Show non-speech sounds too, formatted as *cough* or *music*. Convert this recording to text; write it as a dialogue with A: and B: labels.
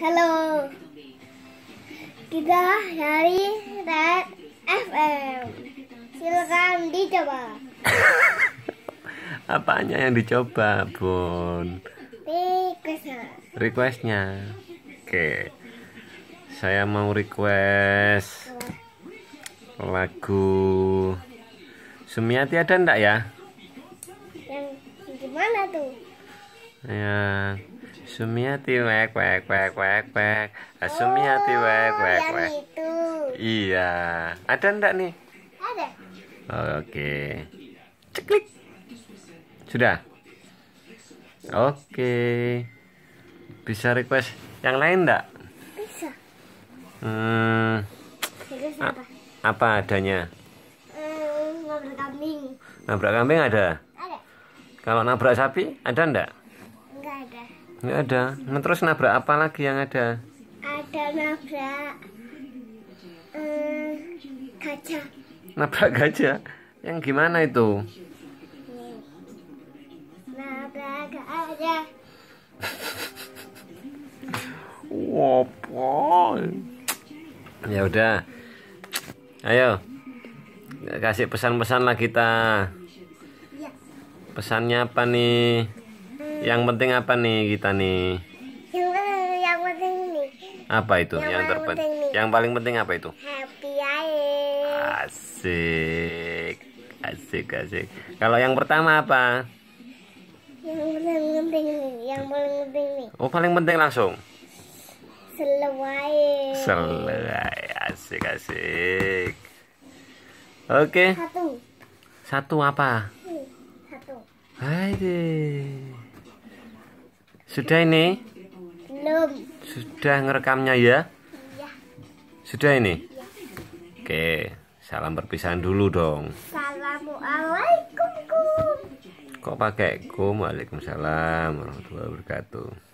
A: Halo. Kita dari Red FM. Silakan dicoba. *laughs* Apanya yang dicoba, Bun? Requestnya. Requestnya. Oke. Saya mau request lagu Sumiati ada ndak ya? Yang gimana tuh? Ya, Sumiati wek wek wek wek wek. Ah, Sumiati oh, wek wek wek. Iya. Ada ndak nih? Ada. Oh, oke. Ceklik. Sudah. Oke. Bisa request yang lain ndak? Bisa. Hmm. apa? adanya? Hmm, kambing. Nabrak kambing ada? Ada. Kalau nabrak sapi ada ndak? Enggak ada nggak ada nah, terus nabrak apa lagi yang ada ada nabrak um, gajah nabrak kaca? yang gimana itu nabrak gajah Wopol. Ya udah. Ayo. Kasih pesan-pesan lah kita. Ya. Pesannya apa nih? Yang penting apa nih kita nih? Yang, yang penting nih. Apa itu yang, yang terpenting? Yang paling penting apa itu? Happy air. Asik. Asik asik. Kalau yang pertama apa? Yang paling penting nih, yang paling penting nih. Oh, paling penting langsung. Selawai. Selawai, Asik asik. Oke. Satu. Satu apa? Hmm, satu. Hai deh. Sudah ini? Belum. Sudah ngerekamnya ya? Iya. Sudah ini? Iya. Oke, salam perpisahan dulu dong. Assalamualaikum. Kum. Kok pakai kum? Waalaikumsalam warahmatullahi wabarakatuh.